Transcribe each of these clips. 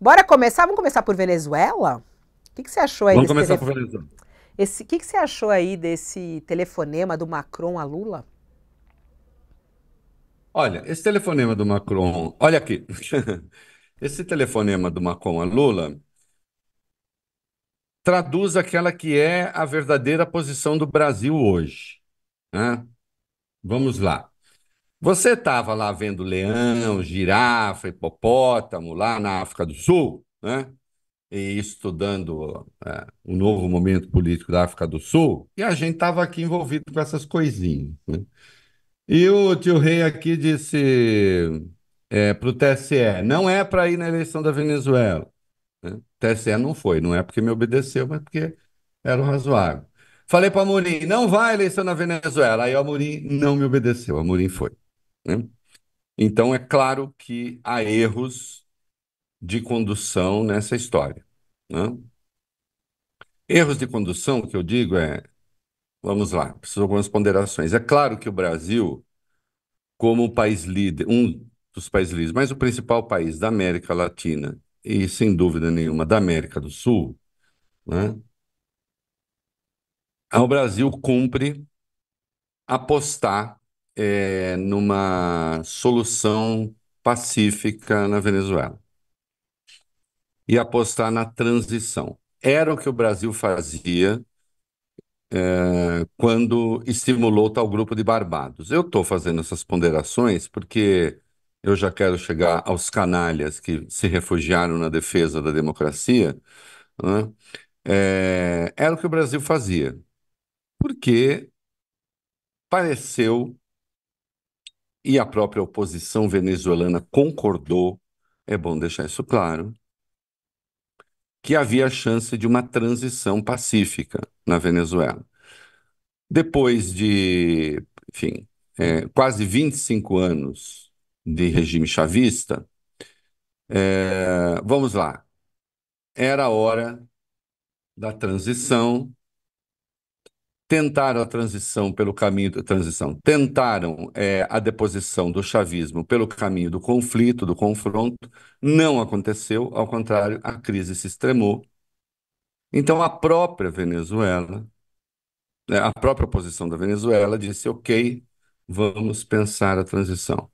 Bora começar? Vamos começar por Venezuela? O que, que você achou aí? Vamos começar telef... por Venezuela. O que, que você achou aí desse telefonema do Macron a Lula? Olha, esse telefonema do Macron. Olha aqui. esse telefonema do Macron a Lula traduz aquela que é a verdadeira posição do Brasil hoje. Né? Vamos lá. Você estava lá vendo leão, girafa, hipopótamo lá na África do Sul, né? E estudando é, o novo momento político da África do Sul, e a gente estava aqui envolvido com essas coisinhas. Né? E o tio Rei aqui disse é, para o TSE: não é para ir na eleição da Venezuela. Né? TSE não foi, não é porque me obedeceu, mas porque era o razoável. Falei para o Amorim: não vai à eleição na Venezuela. Aí o Amorim não me obedeceu, o Amorim foi né? Então, é claro que há erros de condução nessa história. Né? Erros de condução, o que eu digo é. Vamos lá, preciso de algumas ponderações. É claro que o Brasil, como um país líder, um dos países líderes, mas o principal país da América Latina e, sem dúvida nenhuma, da América do Sul, né? o Brasil cumpre apostar é, numa solução pacífica na Venezuela e apostar na transição. Era o que o Brasil fazia é, quando estimulou tal grupo de Barbados. Eu estou fazendo essas ponderações porque eu já quero chegar aos canalhas que se refugiaram na defesa da democracia. Né? É, era o que o Brasil fazia, porque pareceu e a própria oposição venezuelana concordou, é bom deixar isso claro, que havia chance de uma transição pacífica na Venezuela. Depois de, enfim, é, quase 25 anos de regime chavista, é, vamos lá, era a hora da transição tentaram a transição pelo caminho da transição, tentaram é, a deposição do chavismo pelo caminho do conflito, do confronto, não aconteceu, ao contrário, a crise se extremou. Então, a própria Venezuela, né, a própria posição da Venezuela disse: ok, vamos pensar a transição.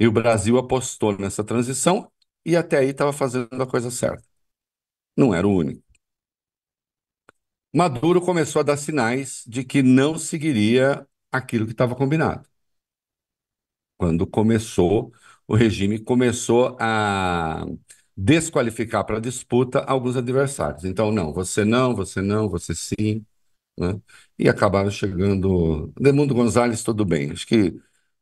E o Brasil apostou nessa transição e até aí estava fazendo a coisa certa. Não era o único. Maduro começou a dar sinais de que não seguiria aquilo que estava combinado. Quando começou, o regime começou a desqualificar para a disputa alguns adversários. Então, não, você não, você não, você sim. Né? E acabaram chegando. Demundo Gonzalez, tudo bem. Acho que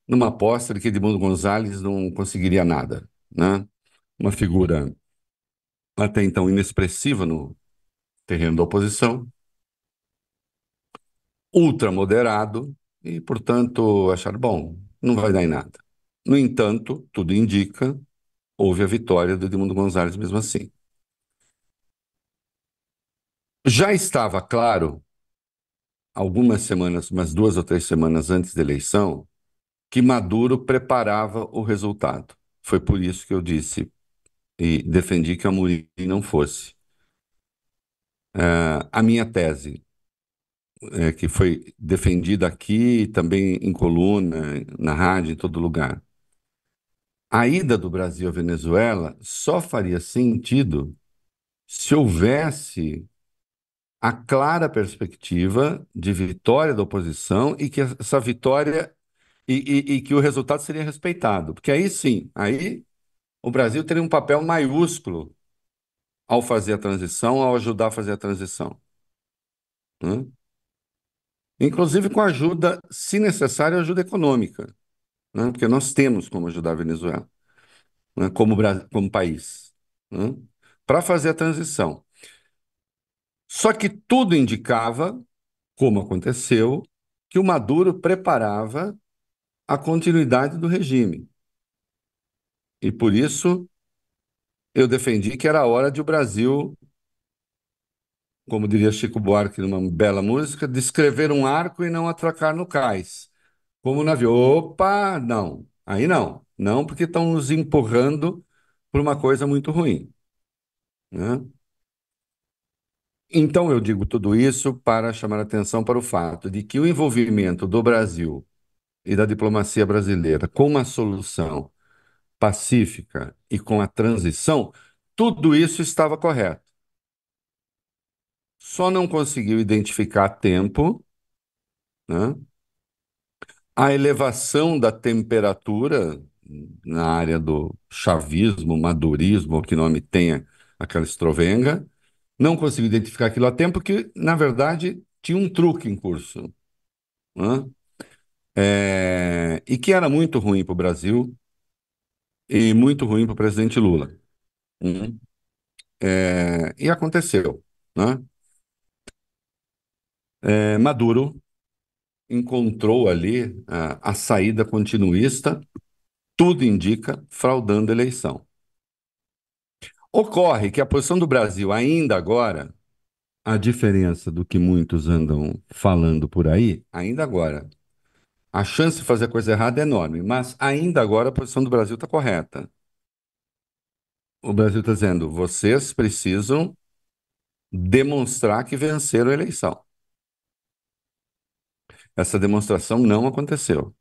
numa aposta de que Demundo Gonzalez não conseguiria nada. Né? Uma figura até então inexpressiva no terreno da oposição, ultramoderado e, portanto, acharam, bom, não vai dar em nada. No entanto, tudo indica, houve a vitória do Edmundo Gonzalez mesmo assim. Já estava claro, algumas semanas, umas duas ou três semanas antes da eleição, que Maduro preparava o resultado. Foi por isso que eu disse e defendi que a Amorim não fosse. Uh, a minha tese é, que foi defendida aqui, também em coluna, na rádio, em todo lugar. A ida do Brasil à Venezuela só faria sentido se houvesse a clara perspectiva de vitória da oposição e que essa vitória e, e, e que o resultado seria respeitado. Porque aí sim, aí o Brasil teria um papel maiúsculo ao fazer a transição, ao ajudar a fazer a transição. Hum? inclusive com ajuda, se necessário, ajuda econômica, né? porque nós temos como ajudar a Venezuela, né? como, como país, né? para fazer a transição. Só que tudo indicava, como aconteceu, que o Maduro preparava a continuidade do regime. E por isso eu defendi que era hora de o Brasil como diria Chico Buarque numa bela música, descrever um arco e não atracar no cais. Como navio, opa, não, aí não, não porque estão nos empurrando para uma coisa muito ruim. Né? Então, eu digo tudo isso para chamar atenção para o fato de que o envolvimento do Brasil e da diplomacia brasileira com uma solução pacífica e com a transição, tudo isso estava correto só não conseguiu identificar a tempo, né? A elevação da temperatura na área do chavismo, madurismo, ou que nome tenha aquela estrovenga, não conseguiu identificar aquilo a tempo, que na verdade tinha um truque em curso. Né? É... e que era muito ruim para o Brasil e muito ruim para o presidente Lula. Né? É... e aconteceu. Né? é, Maduro encontrou ali a, a saída continuista, tudo indica, fraudando a eleição. Ocorre que a posição do Brasil, ainda agora, a diferença do que muitos andam falando por aí, ainda agora, a chance de fazer coisa errada é enorme, mas ainda agora a posição do Brasil está correta. O Brasil está dizendo: vocês precisam demonstrar que venceram a eleição. Essa demonstração não aconteceu.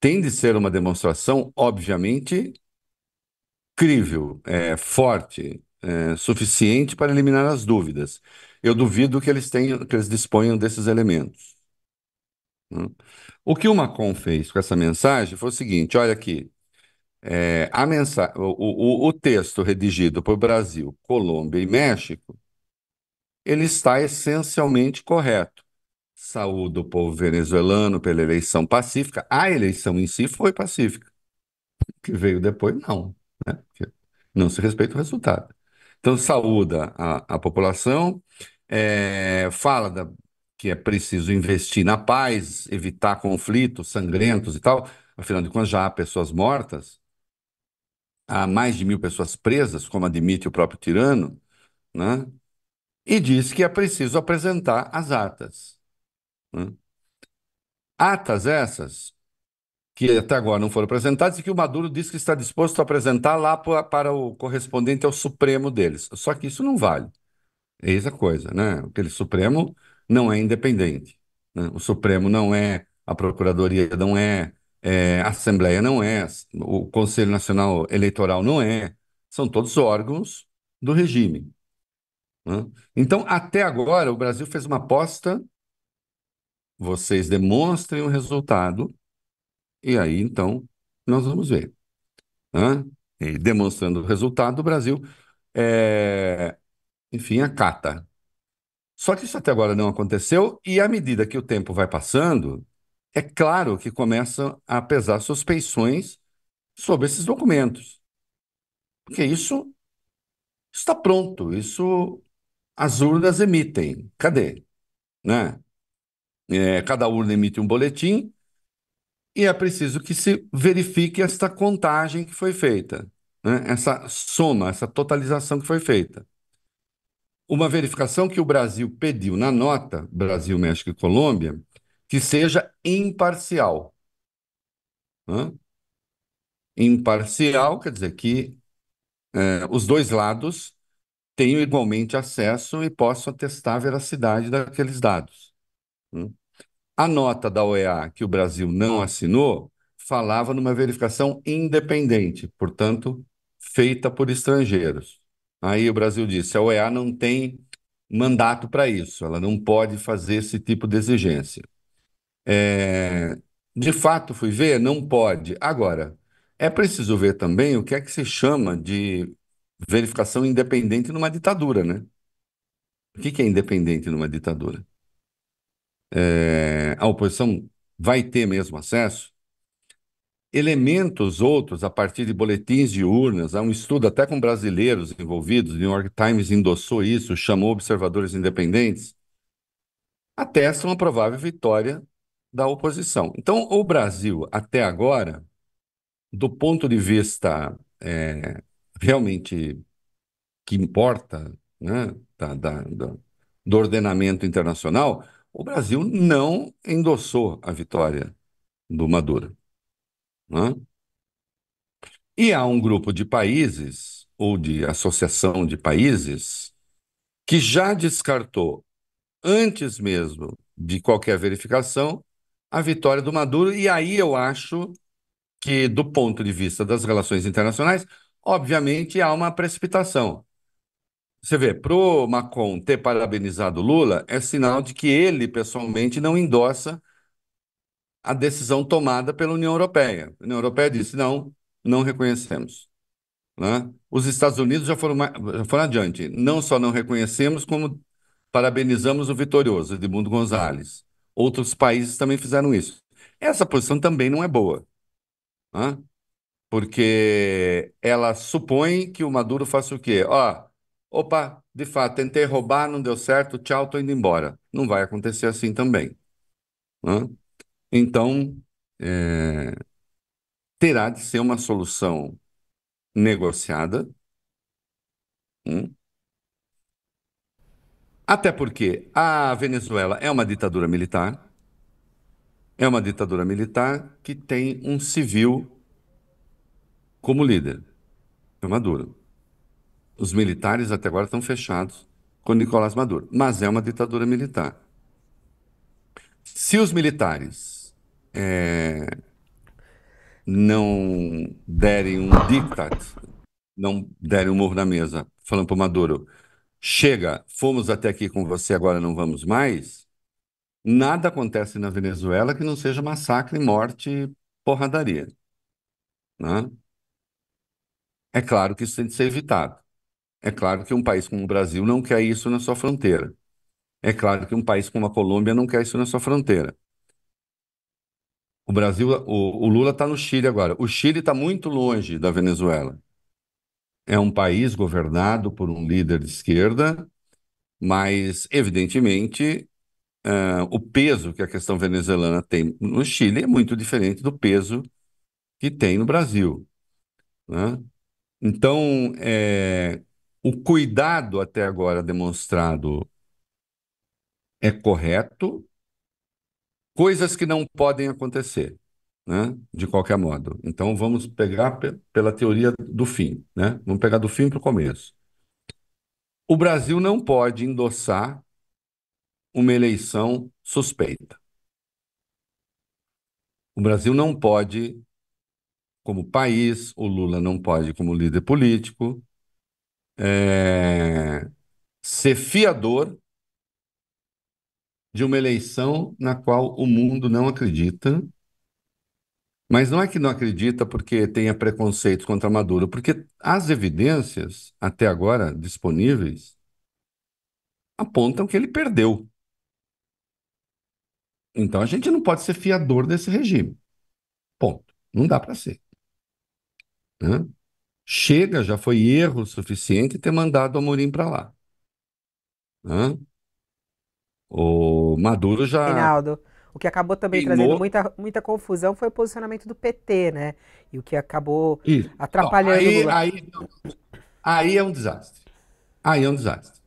Tem de ser uma demonstração, obviamente, crível, é, forte, é, suficiente para eliminar as dúvidas. Eu duvido que eles tenham, que eles disponham desses elementos. Hum? O que o Macron fez com essa mensagem foi o seguinte: olha aqui, é, a o, o, o, texto redigido por Brasil, Colômbia e México, ele está essencialmente correto. Saúdo o povo venezuelano pela eleição pacífica. A eleição em si foi pacífica. O que veio depois, não. Né? não se respeita o resultado. Então, saúda a, a população, é, fala da, que é preciso investir na paz, evitar conflitos sangrentos e tal. Afinal de contas, já há pessoas mortas, há mais de mil pessoas presas, como admite o próprio tirano, né? e diz que é preciso apresentar as atas. Né? Atas essas que até agora não foram apresentadas e que o Maduro diz que está disposto a apresentar lá para o correspondente ao Supremo deles. Só que isso não vale. Eis a coisa, né? Aquele Supremo não é independente. Né? O Supremo não é, a Procuradoria não é, é, a Assembleia não é, o Conselho Nacional Eleitoral não é. São todos órgãos do regime. Né? Então, até agora, o Brasil fez uma aposta vocês demonstrem o resultado, e aí então nós vamos ver. Hã? E demonstrando o resultado, o Brasil, é... enfim, acata. Só que isso até agora não aconteceu, e à medida que o tempo vai passando, é claro que começam a pesar suspeições sobre esses documentos. Porque isso está pronto, isso as urnas emitem. Cadê? Né? é, cada urna emite um boletim e é preciso que se verifique esta contagem que foi feita, né? essa soma, essa totalização que foi feita. Uma verificação que o Brasil pediu na nota, Brasil, México e Colômbia, que seja imparcial. Né? Imparcial quer dizer que é, os dois lados tenham igualmente acesso e possam atestar a veracidade daqueles dados. Né? A nota da OEA que o Brasil não assinou falava numa verificação independente, portanto, feita por estrangeiros. Aí o Brasil disse: a OEA não tem mandato para isso, ela não pode fazer esse tipo de exigência. É, de fato, fui ver, não pode. Agora, é preciso ver também o que é que se chama de verificação independente numa ditadura, né? O que, que é independente numa ditadura? É, a oposição vai ter mesmo acesso, elementos outros a partir de boletins de urnas, há um estudo até com brasileiros envolvidos, o New York Times endossou isso, chamou observadores independentes, atestam a provável vitória da oposição. Então, o Brasil, até agora, do ponto de vista é, realmente que importa né, da, da, do ordenamento internacional, o Brasil não endossou a vitória do Maduro. Né? E há um grupo de países, ou de associação de países, que já descartou, antes mesmo de qualquer verificação, a vitória do Maduro. E aí eu acho que, do ponto de vista das relações internacionais, obviamente há uma precipitação. Você vê, pro Macron ter parabenizado Lula é sinal de que ele pessoalmente não endossa a decisão tomada pela União Europeia. A União Europeia disse: não, não reconhecemos. Né? Os Estados Unidos já foram, já foram adiante. Não só não reconhecemos, como parabenizamos o vitorioso, Edmundo Gonzalez. Outros países também fizeram isso. Essa posição também não é boa, né? porque ela supõe que o Maduro faça o quê? Ó, Opa, de fato, tentei roubar, não deu certo, tchau, tô indo embora. Não vai acontecer assim também. Né? Então, é, terá de ser uma solução negociada. Hum? Até porque a Venezuela é uma ditadura militar, é uma ditadura militar que tem um civil como líder, é Maduro. Os militares até agora estão fechados com Nicolás Maduro, mas é uma ditadura militar. Se os militares é, não derem um diktat, não derem um morro na mesa, falando para o Maduro, chega, fomos até aqui com você, agora não vamos mais, nada acontece na Venezuela que não seja massacre, morte, porradaria. Né? É claro que isso tem de ser evitado. É claro que um país como o Brasil não quer isso na sua fronteira. É claro que um país como a Colômbia não quer isso na sua fronteira. O Brasil, o, o Lula está no Chile agora. O Chile está muito longe da Venezuela. É um país governado por um líder de esquerda, mas, evidentemente, uh, o peso que a questão venezuelana tem no Chile é muito diferente do peso que tem no Brasil. Né? Então, é, o cuidado até agora demonstrado é correto, coisas que não podem acontecer, né? de qualquer modo. Então vamos pegar pela teoria do fim, né? vamos pegar do fim para o começo. O Brasil não pode endossar uma eleição suspeita. O Brasil não pode, como país, o Lula não pode, como líder político, é, ser fiador de uma eleição na qual o mundo não acredita. Mas não é que não acredita porque tenha preconceitos contra Maduro, porque as evidências até agora disponíveis apontam que ele perdeu. Então a gente não pode ser fiador desse regime. Ponto. Não dá para ser. Né? Chega, já foi erro suficiente ter mandado o Amorim para lá. Hã? O Maduro já. Reinaldo, o que acabou também Queimou. trazendo muita, muita confusão foi o posicionamento do PT, né? E o que acabou Isso. atrapalhando Não, aí, o Lula. Aí, aí é um desastre. Aí é um desastre.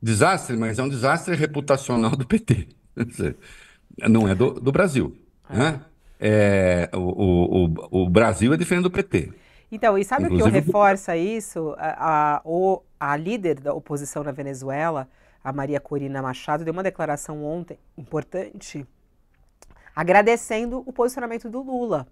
Desastre, mas é um desastre reputacional do PT. Não é do, do Brasil. É. Né? É, o, o, o Brasil é diferente do PT. Então, e sabe Inclusive, o que reforça isso? A, a, a líder da oposição na Venezuela, a Maria Corina Machado, deu uma declaração ontem importante, agradecendo o posicionamento do Lula.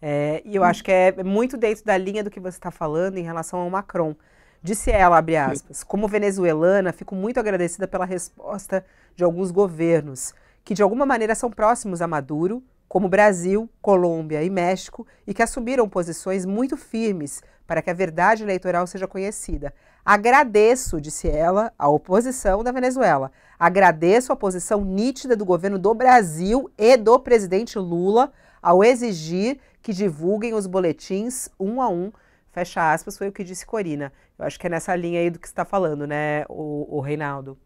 É, e eu acho que é muito dentro da linha do que você está falando em relação ao Macron. Disse ela, abre aspas, como venezuelana, fico muito agradecida pela resposta de alguns governos, que de alguma maneira são próximos a Maduro, como Brasil, Colômbia e México, e que assumiram posições muito firmes para que a verdade eleitoral seja conhecida. Agradeço, disse ela, a oposição da Venezuela. Agradeço a posição nítida do governo do Brasil e do presidente Lula ao exigir que divulguem os boletins um a um. Fecha aspas, foi o que disse Corina. Eu acho que é nessa linha aí do que está falando, né, o, o Reinaldo?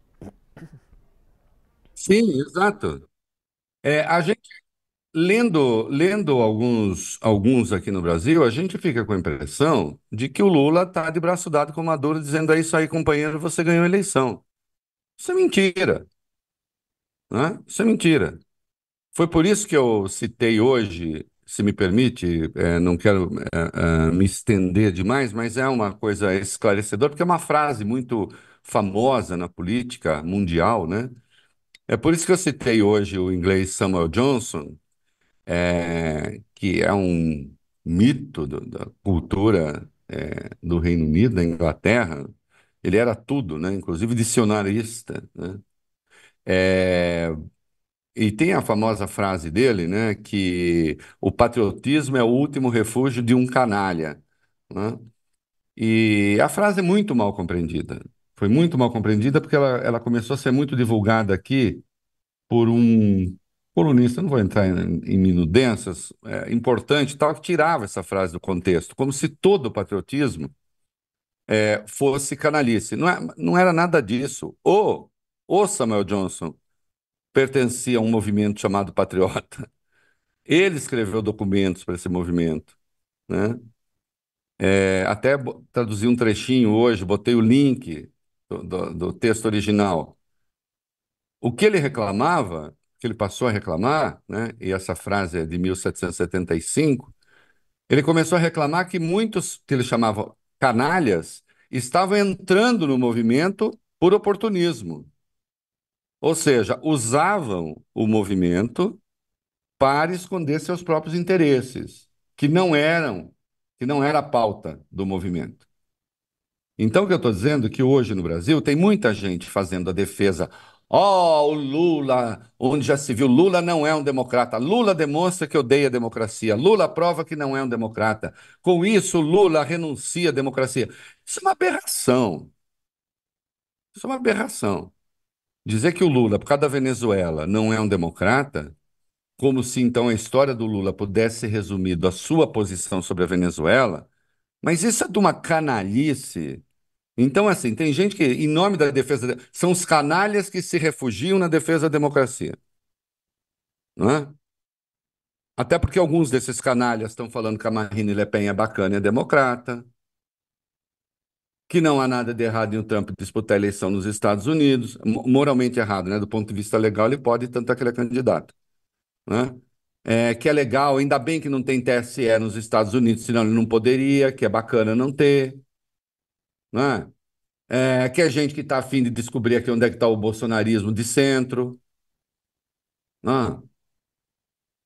Sim, exato. É, a gente Lendo, lendo alguns, alguns aqui no Brasil, a gente fica com a impressão de que o Lula está de braço dado com o Maduro, dizendo: é isso aí, companheiro, você ganhou a eleição. Isso é mentira. Né? Isso é mentira. Foi por isso que eu citei hoje, se me permite, é, não quero é, é, me estender demais, mas é uma coisa esclarecedora, porque é uma frase muito famosa na política mundial, né? É por isso que eu citei hoje o inglês Samuel Johnson, é, que é um mito do, da cultura é, do Reino Unido, da Inglaterra, ele era tudo, né? inclusive dicionarista. Né? É, e tem a famosa frase dele, né, que o patriotismo é o último refúgio de um canalha. Né? E a frase é muito mal compreendida. Foi muito mal compreendida porque ela, ela começou a ser muito divulgada aqui por um colunista, não vou entrar em, em minudências, é, importante tal, que tirava essa frase do contexto, como se todo o patriotismo é, fosse canalice. Não, é, não era nada disso. O, o Samuel Johnson pertencia a um movimento chamado Patriota. Ele escreveu documentos para esse movimento. Né? É, até traduzi um trechinho hoje, botei o link do, do, do texto original. O que ele reclamava que ele passou a reclamar, né, e essa frase é de 1775, ele começou a reclamar que muitos que ele chamava canalhas estavam entrando no movimento por oportunismo. Ou seja, usavam o movimento para esconder seus próprios interesses, que não eram, que não era a pauta do movimento. Então, o que eu estou dizendo é que hoje no Brasil tem muita gente fazendo a defesa Ó, oh, o Lula, onde já se viu, Lula não é um democrata. Lula demonstra que odeia a democracia. Lula prova que não é um democrata. Com isso, Lula renuncia à democracia. Isso é uma aberração. Isso é uma aberração. Dizer que o Lula, por causa da Venezuela, não é um democrata, como se então a história do Lula pudesse ser resumida a sua posição sobre a Venezuela, mas isso é de uma canalice então, assim, tem gente que, em nome da defesa, são os canalhas que se refugiam na defesa da democracia. Não é? Até porque alguns desses canalhas estão falando que a Marine Le Pen é bacana e é democrata, que não há nada de errado em o Trump disputar a eleição nos Estados Unidos, moralmente errado, né? Do ponto de vista legal, ele pode, tanto aquele é, é candidato. Né? É, que é legal, ainda bem que não tem TSE nos Estados Unidos, senão ele não poderia, que é bacana não ter né? É, que é gente que está afim de descobrir aqui onde é que está o bolsonarismo de centro, né?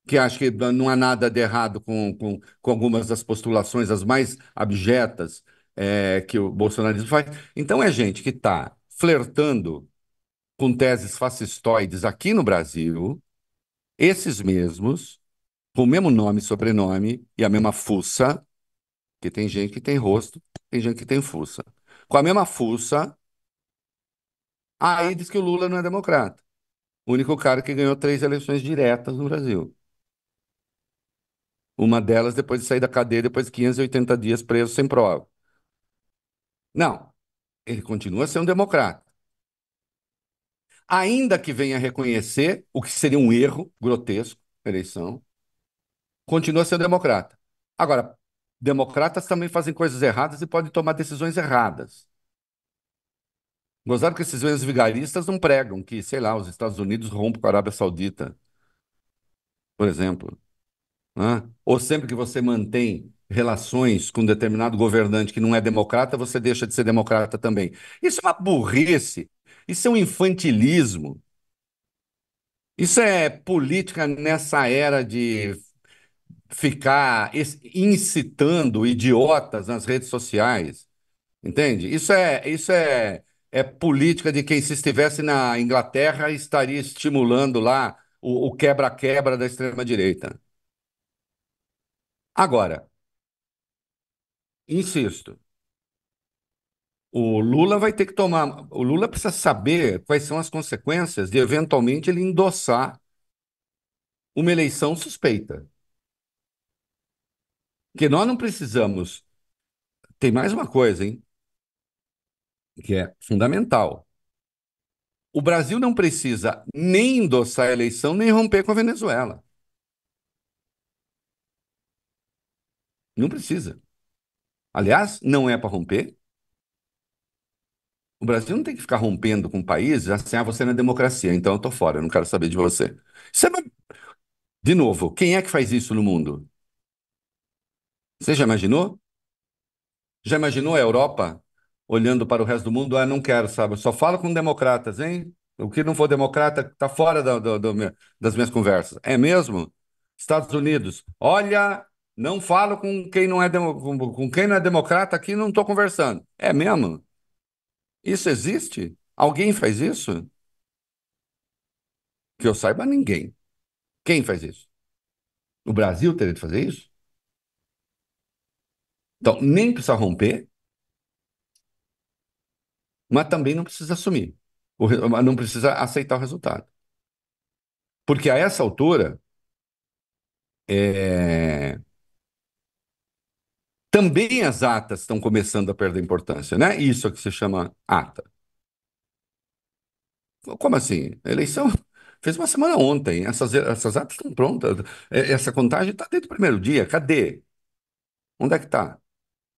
que acho que não há nada de errado com, com, com algumas das postulações, as mais abjetas é, que o bolsonarismo faz. Então é gente que está flertando com teses fascistoides aqui no Brasil, esses mesmos, com o mesmo nome e sobrenome e a mesma fuça, porque tem gente que tem rosto, tem gente que tem fuça. Com a mesma fuça, aí diz que o Lula não é democrata. O único cara que ganhou três eleições diretas no Brasil. Uma delas depois de sair da cadeia, depois de 580 dias preso sem prova. Não, ele continua sendo democrata. Ainda que venha reconhecer o que seria um erro grotesco, eleição, continua sendo democrata. Agora, democratas também fazem coisas erradas e podem tomar decisões erradas. Gozaram que esses mesmos vigaristas não pregam que, sei lá, os Estados Unidos rompem com a Arábia Saudita, por exemplo. Né? Ou sempre que você mantém relações com um determinado governante que não é democrata, você deixa de ser democrata também. Isso é uma burrice, isso é um infantilismo. Isso é política nessa era de ficar incitando idiotas nas redes sociais. Entende? Isso é, isso é, é política de quem, se estivesse na Inglaterra, estaria estimulando lá o quebra-quebra da extrema-direita. Agora, insisto, o Lula vai ter que tomar. O Lula precisa saber quais são as consequências de eventualmente ele endossar uma eleição suspeita que nós não precisamos. Tem mais uma coisa, hein? Que é fundamental. O Brasil não precisa nem endossar a eleição, nem romper com a Venezuela. Não precisa. Aliás, não é para romper. O Brasil não tem que ficar rompendo com países assim, ah, você não é democracia, então eu tô fora, eu não quero saber de você. você De novo, quem é que faz isso no mundo? Você já imaginou? Já imaginou a Europa olhando para o resto do mundo? Ah, não quero, sabe? Só falo com democratas, hein? O que não for democrata está fora das minhas conversas. É mesmo? Estados Unidos, olha, não falo com quem não é, com quem não é democrata aqui, não estou conversando. É mesmo? Isso existe? Alguém faz isso? Que eu saiba, ninguém. Quem faz isso? O Brasil teria de fazer isso? Então, nem precisa romper, mas também não precisa assumir, não precisa aceitar o resultado. Porque a essa altura, é... também as atas estão começando a perder importância, né? Isso é que se chama ata. Como assim? A eleição fez uma semana ontem, essas, essas atas estão prontas, é, essa contagem está desde o primeiro dia, cadê? Onde é que está?